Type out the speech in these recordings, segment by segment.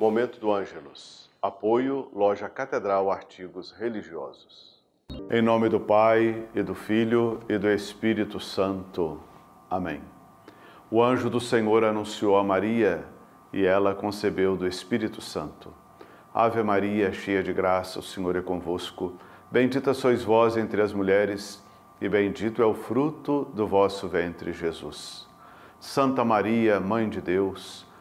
Momento do Ângelos. Apoio Loja Catedral Artigos Religiosos. Em nome do Pai e do Filho e do Espírito Santo. Amém. O anjo do Senhor anunciou a Maria e ela concebeu do Espírito Santo. Ave Maria, cheia de graça, o Senhor é convosco. Bendita sois vós entre as mulheres e bendito é o fruto do vosso ventre, Jesus. Santa Maria, Mãe de Deus,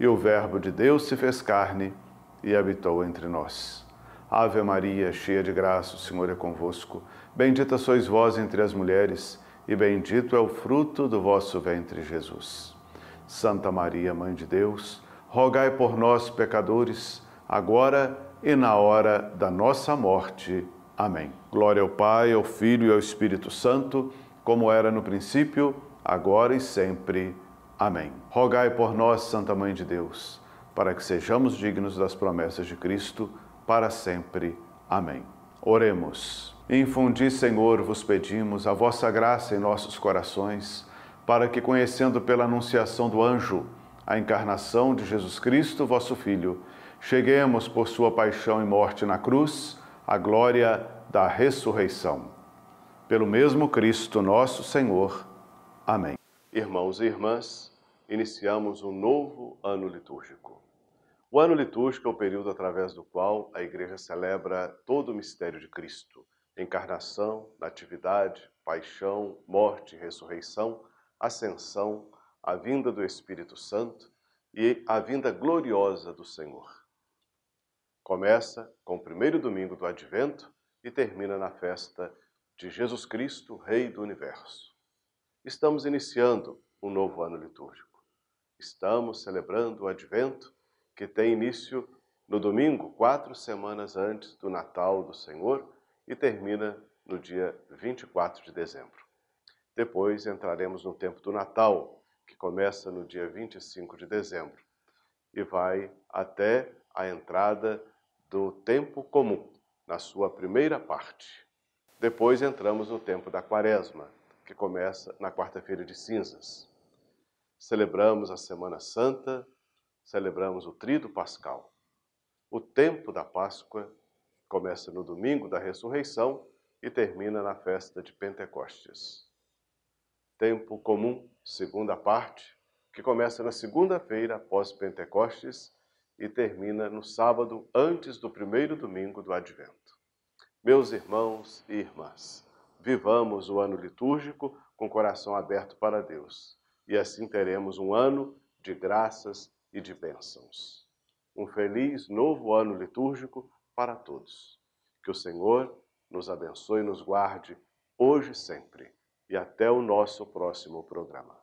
e o Verbo de Deus se fez carne e habitou entre nós. Ave Maria, cheia de graça, o Senhor é convosco. Bendita sois vós entre as mulheres, e bendito é o fruto do vosso ventre, Jesus. Santa Maria, Mãe de Deus, rogai por nós, pecadores, agora e na hora da nossa morte. Amém. Glória ao Pai, ao Filho e ao Espírito Santo, como era no princípio, agora e sempre. Amém. Rogai por nós, Santa Mãe de Deus, para que sejamos dignos das promessas de Cristo para sempre. Amém. Oremos. Infundi, Senhor, vos pedimos, a vossa graça em nossos corações, para que, conhecendo pela anunciação do anjo a encarnação de Jesus Cristo, vosso Filho, cheguemos por sua paixão e morte na cruz à glória da ressurreição. Pelo mesmo Cristo nosso Senhor. Amém. Irmãos e irmãs, iniciamos um novo ano litúrgico. O ano litúrgico é o período através do qual a Igreja celebra todo o mistério de Cristo: encarnação, natividade, paixão, morte, ressurreição, ascensão, a vinda do Espírito Santo e a vinda gloriosa do Senhor. Começa com o primeiro domingo do Advento e termina na festa de Jesus Cristo, Rei do Universo. Estamos iniciando um novo ano litúrgico. Estamos celebrando o Advento que tem início no domingo, quatro semanas antes do Natal do Senhor e termina no dia 24 de dezembro. Depois entraremos no tempo do Natal, que começa no dia 25 de dezembro e vai até a entrada do tempo comum, na sua primeira parte. Depois entramos no tempo da Quaresma, que começa na quarta-feira de cinzas celebramos a Semana Santa, celebramos o Trido Pascal. O tempo da Páscoa começa no domingo da ressurreição e termina na festa de Pentecostes. Tempo comum, segunda parte, que começa na segunda-feira após Pentecostes e termina no sábado antes do primeiro domingo do Advento. Meus irmãos e irmãs, vivamos o ano litúrgico com o coração aberto para Deus e assim teremos um ano de graças e de bênçãos. Um feliz novo ano litúrgico para todos. Que o Senhor nos abençoe e nos guarde hoje e sempre. E até o nosso próximo programa.